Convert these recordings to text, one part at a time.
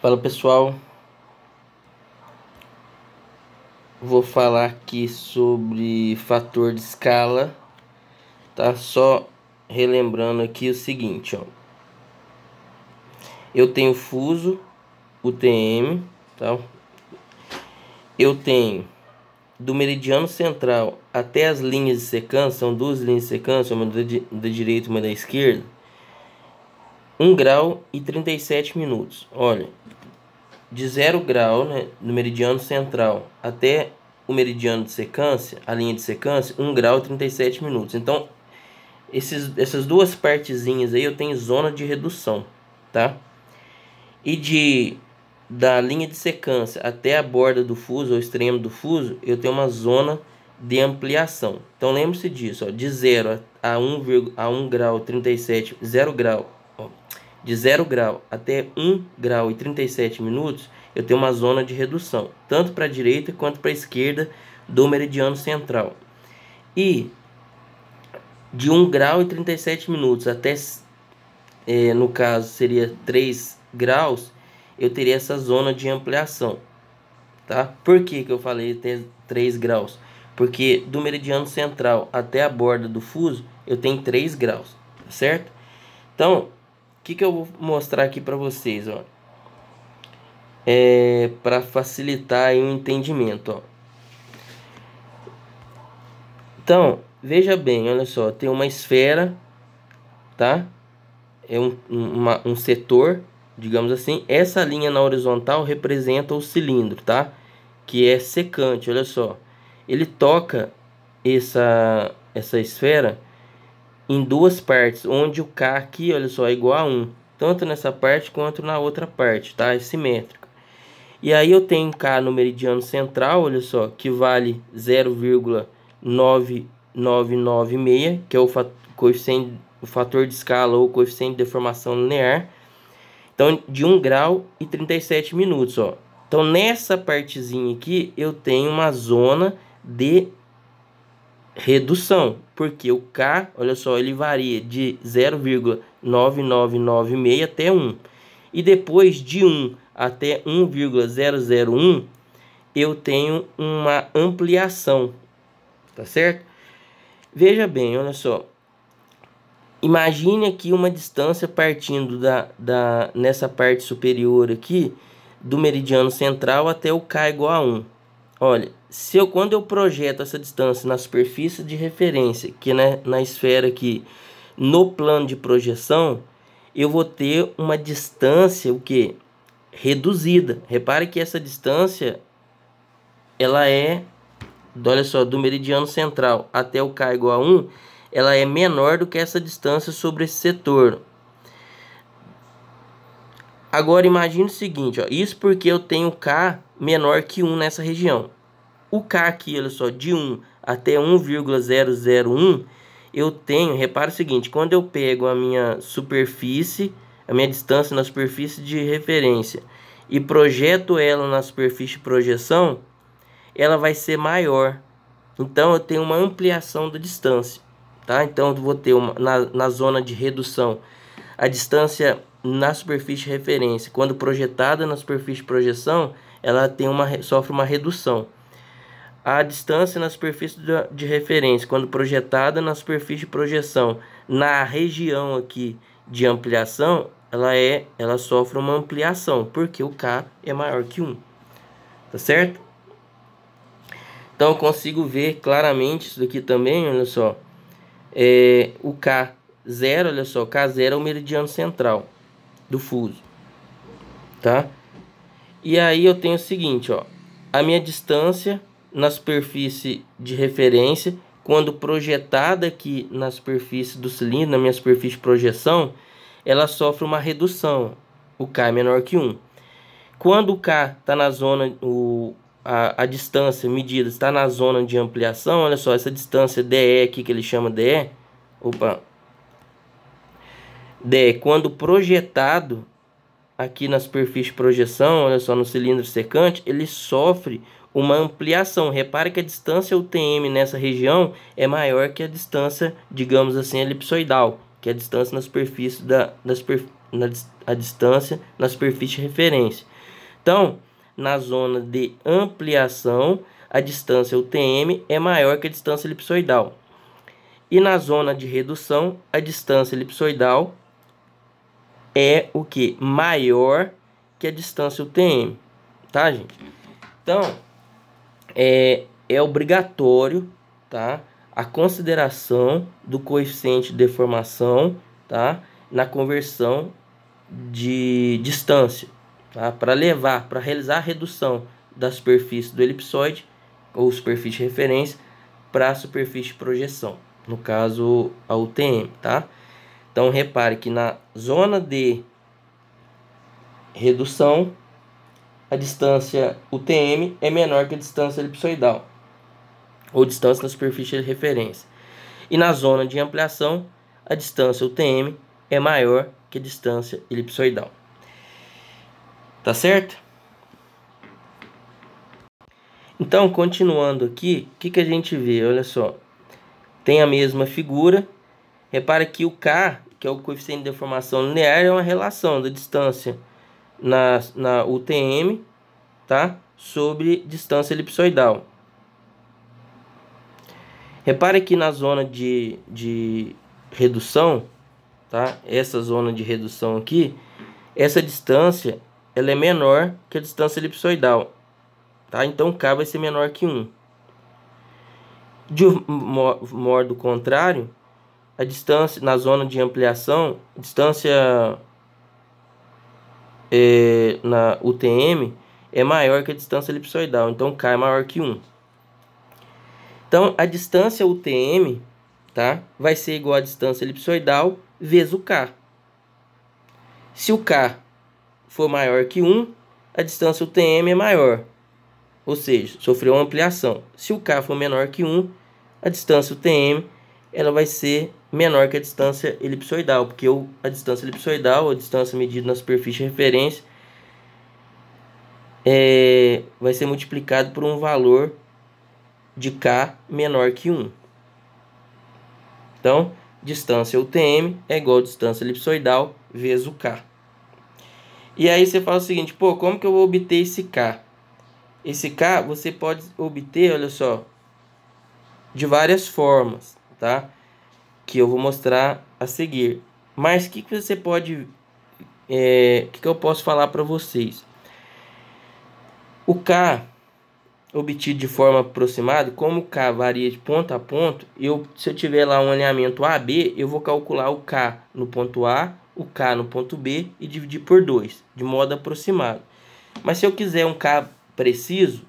Fala pessoal, vou falar aqui sobre fator de escala, tá? Só relembrando aqui o seguinte, ó. Eu tenho fuso, UTM, tá? Eu tenho do meridiano central até as linhas de secância, são duas linhas de secância, uma da direita e uma da esquerda 1 grau e 37 minutos. Olha, de 0 grau né, no meridiano central até o meridiano de secância, a linha de secância, 1 grau e 37 minutos. Então, esses, essas duas partezinhas aí eu tenho zona de redução, tá? E de da linha de secância até a borda do fuso, ou extremo do fuso, eu tenho uma zona de ampliação. Então lembre-se disso, ó, de 0 a 1, a 1 grau 37, 0 grau de 0 grau até 1 grau e 37 minutos, eu tenho uma zona de redução, tanto para a direita quanto para a esquerda do meridiano central. E de 1 grau e 37 minutos até, é, no caso, seria 3 graus, eu teria essa zona de ampliação. Tá? Por que, que eu falei até 3 graus? Porque do meridiano central até a borda do fuso, eu tenho 3 graus, tá certo? Então, que, que eu vou mostrar aqui para vocês, ó? É, para facilitar o um entendimento, ó. Então, veja bem, olha só, tem uma esfera, tá? É um, uma, um setor, digamos assim. Essa linha na horizontal representa o cilindro, tá? Que é secante, olha só. Ele toca essa, essa esfera em duas partes, onde o K aqui, olha só, é igual a 1, tanto nessa parte quanto na outra parte, tá? É simétrico. E aí eu tenho K no meridiano central, olha só, que vale 0,9996, que é o coeficiente o fator de escala ou coeficiente de deformação linear. Então, de 1 grau e 37 minutos, ó. Então, nessa partezinha aqui, eu tenho uma zona de redução, porque o K, olha só, ele varia de 0,9996 até 1. E depois de 1 até 1,001, eu tenho uma ampliação, tá certo? Veja bem, olha só. Imagine aqui uma distância partindo da, da nessa parte superior aqui do meridiano central até o K igual a 1. Olha, se eu, quando eu projeto essa distância na superfície de referência, que é na, esfera aqui, no plano de projeção, eu vou ter uma distância o que reduzida. Repare que essa distância ela é, olha só, do meridiano central até o k igual a 1, ela é menor do que essa distância sobre esse setor. Agora imagine o seguinte, ó, isso porque eu tenho K menor que 1 nessa região. O K aqui, olha só, de 1 até 1,001, eu tenho, repara o seguinte, quando eu pego a minha superfície, a minha distância na superfície de referência e projeto ela na superfície de projeção, ela vai ser maior. Então eu tenho uma ampliação da distância, tá? Então eu vou ter uma, na, na zona de redução a distância na superfície referência. Quando projetada na superfície de projeção, ela tem uma, sofre uma redução. A distância na superfície de referência, quando projetada na superfície de projeção, na região aqui de ampliação, ela é, ela sofre uma ampliação, porque o K é maior que 1. Tá certo? Então eu consigo ver claramente isso aqui também, olha só. É, o K0, olha só, K0 é o meridiano central do fuso, tá? E aí eu tenho o seguinte, ó, a minha distância na superfície de referência, quando projetada aqui na superfície do cilindro, na minha superfície de projeção, ela sofre uma redução, o K é menor que 1. Quando o K está na zona, o, a, a distância medida está na zona de ampliação, olha só, essa distância DE aqui que ele chama DE, opa, de quando projetado aqui na superfície de projeção, olha só, no cilindro secante, ele sofre uma ampliação. Repare que a distância UTM nessa região é maior que a distância, digamos assim, elipsoidal, que é a distância na superfície da, da superf... na, a distância na superfície de referência. Então, na zona de ampliação, a distância UTM é maior que a distância elipsoidal. E na zona de redução, a distância elipsoidal é o que? Maior que a distância UTM, tá, gente? Então, é, é obrigatório, tá? A consideração do coeficiente de deformação, tá? Na conversão de distância, tá? Para levar, para realizar a redução da superfície do elipsoide ou superfície de referência para a superfície de projeção, no caso a UTM, tá? Então, repare que na zona de redução, a distância UTM é menor que a distância elipsoidal, ou distância na superfície de referência. E na zona de ampliação, a distância UTM é maior que a distância elipsoidal. Tá certo? Então, continuando aqui, o que, que a gente vê? Olha só, tem a mesma figura, Repara que o K, que é o coeficiente de deformação linear, é uma relação da distância na, na UTM tá? sobre distância elipsoidal. Repara que na zona de, de redução, tá? essa zona de redução aqui, essa distância ela é menor que a distância elipsoidal. Tá? Então K vai ser menor que 1. De modo contrário, a distância na zona de ampliação, distância é, na UTM é maior que a distância elipsoidal, então K é maior que 1. Então, a distância UTM tá, vai ser igual à distância elipsoidal vezes o K. Se o K for maior que 1, a distância UTM é maior, ou seja, sofreu uma ampliação. Se o K for menor que 1, a distância UTM ela vai ser menor que a distância elipsoidal, porque eu, a distância elipsoidal, a distância medida na superfície de referência, é, vai ser multiplicado por um valor de k menor que 1. Então, distância UTM é igual a distância elipsoidal vezes o k. E aí você fala o seguinte, pô, como que eu vou obter esse k? Esse k você pode obter, olha só, de várias formas, tá? que eu vou mostrar a seguir. Mas o que, que você pode. É, que, que eu posso falar para vocês? O K obtido de forma aproximada, como o K varia de ponto a ponto, eu, se eu tiver lá um alinhamento AB, eu vou calcular o K no ponto A, o K no ponto B e dividir por 2, de modo aproximado. Mas se eu quiser um K preciso,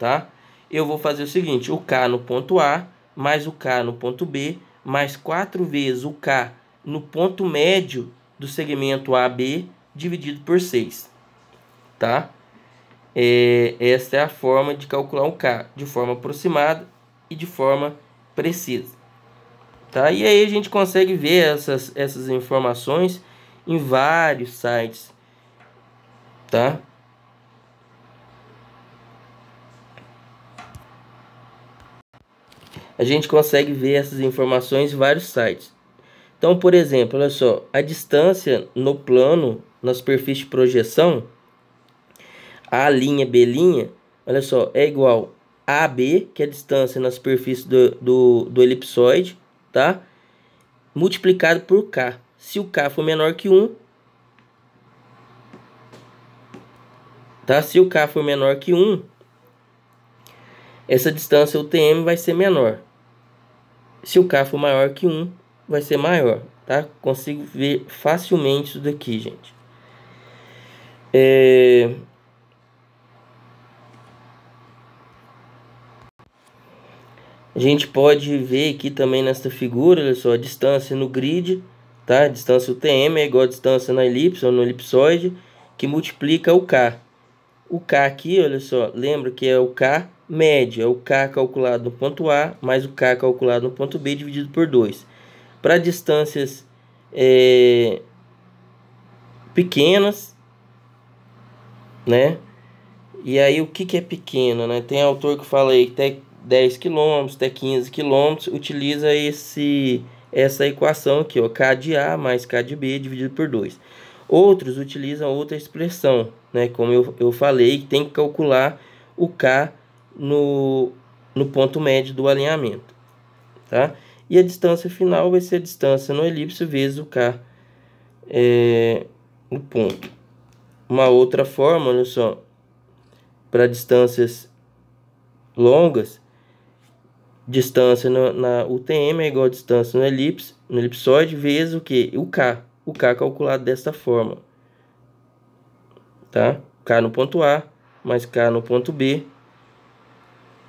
tá? Eu vou fazer o seguinte, o K no ponto A mais o K no ponto B mais quatro vezes o K no ponto médio do segmento AB dividido por 6. Tá? É, esta é a forma de calcular um K, de forma aproximada e de forma precisa. Tá? E aí a gente consegue ver essas, essas informações em vários sites. Tá? a gente consegue ver essas informações em vários sites. Então, por exemplo, olha só, a distância no plano, na superfície de projeção, a linha B', olha só, é igual a AB, que é a distância na superfície do, do, do elipsoide, tá? Multiplicado por K. Se o K for menor que 1, tá? Se o K for menor que 1, essa distância UTM vai ser menor. Se o K for maior que 1, vai ser maior, tá? Consigo ver facilmente isso daqui, gente. É... A gente pode ver aqui também nesta figura, olha só, a distância no grid, tá? A distância UTM é igual a distância na elipse ou no elipsoide, que multiplica o K. O K aqui, olha só, lembra que é o K médio, é o K calculado no ponto A, mais o K calculado no ponto B, dividido por 2. Para distâncias é, pequenas, né? E aí, o que, que é pequeno, né? Tem autor que fala aí até 10 km, até 15 km, utiliza esse, essa equação aqui, ó, K de A mais K de B dividido por 2. Outros utilizam outra expressão, né? como eu, eu falei, tem que calcular o K no, no ponto médio do alinhamento. Tá? E a distância final vai ser a distância no elipse vezes o K é, no ponto. Uma outra forma, olha só, para distâncias longas, distância no, na UTM é igual a distância no elipse, no elipsoide vezes o que? O K o K calculado desta forma. Tá? K no ponto A, mais K no ponto B,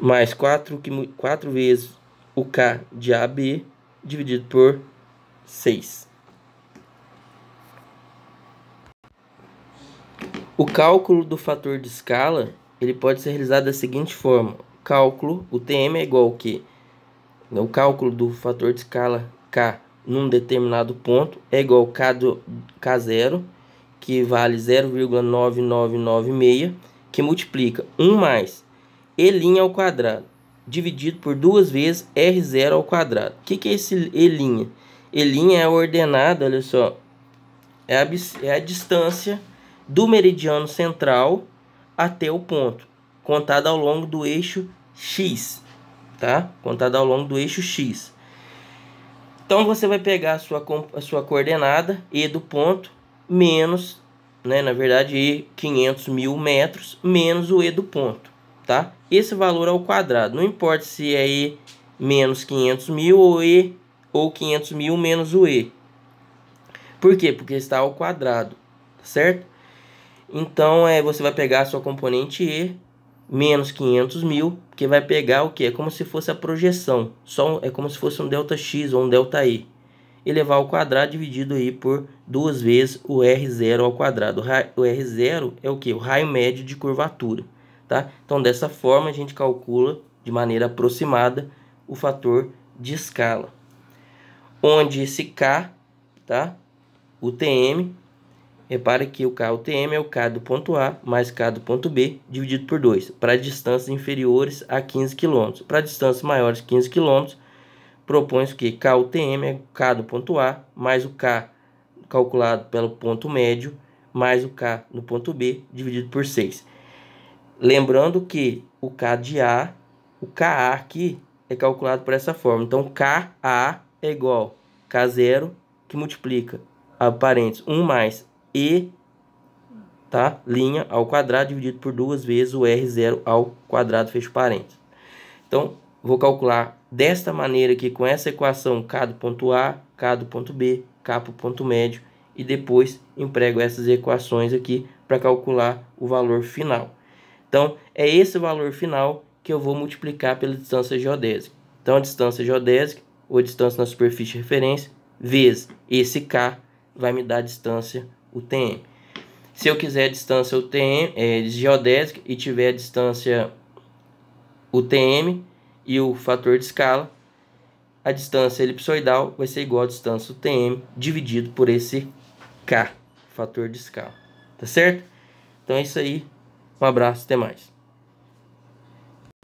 mais 4, 4 vezes o K de AB, dividido por 6. O cálculo do fator de escala ele pode ser realizado da seguinte forma. cálculo, o TM é igual ao que? Então, o cálculo do fator de escala K num determinado ponto é igual K K0, que vale 0,9996, que multiplica 1 mais E' ao quadrado, dividido por duas vezes R0 ao quadrado. O que, que é esse E'? E' é a ordenada, olha só, é a, é a distância do meridiano central até o ponto, contada ao longo do eixo X, tá? Contada ao longo do eixo X. Então você vai pegar a sua, a sua coordenada e do ponto menos, né, na verdade, e 500 mil metros menos o e do ponto, tá? Esse valor ao quadrado, não importa se é e menos 500 mil ou e ou 500 mil menos o e. Por quê? Porque está ao quadrado, tá certo? Então, é, você vai pegar a sua componente e menos 500 mil, que vai pegar o que? É como se fosse a projeção, só é como se fosse um delta x ou um delta e. Elevar ao quadrado dividido aí por duas vezes o R0 ao quadrado. O R0 é o que? O raio médio de curvatura. Tá? Então, dessa forma, a gente calcula de maneira aproximada o fator de escala. Onde esse K, tá? o TM, Repare que o KUTM é o K do ponto A mais K do ponto B dividido por 2 para distâncias inferiores a 15 km. Para distâncias maiores que 15 km, propõe-se que KUTM é K do ponto A mais o K calculado pelo ponto médio mais o K no ponto B dividido por 6. Lembrando que o K de A, o KA aqui é calculado por essa forma. Então KA é igual a K0 que multiplica a parênteses 1 mais e tá? linha ao quadrado dividido por duas vezes o R0 ao quadrado, fecho parênteses. Então, vou calcular desta maneira aqui, com essa equação K do ponto A, K do ponto B, K para o ponto médio, e depois emprego essas equações aqui para calcular o valor final. Então, é esse valor final que eu vou multiplicar pela distância geodésica. Então, a distância geodésica, ou distância na superfície de referência, vezes esse K, vai me dar a distância UTM. Se eu quiser a distância UTM, é, geodésica e tiver a distância UTM e o fator de escala, a distância elipsoidal vai ser igual à distância UTM dividido por esse K, fator de escala. Tá certo? Então é isso aí. Um abraço, até mais.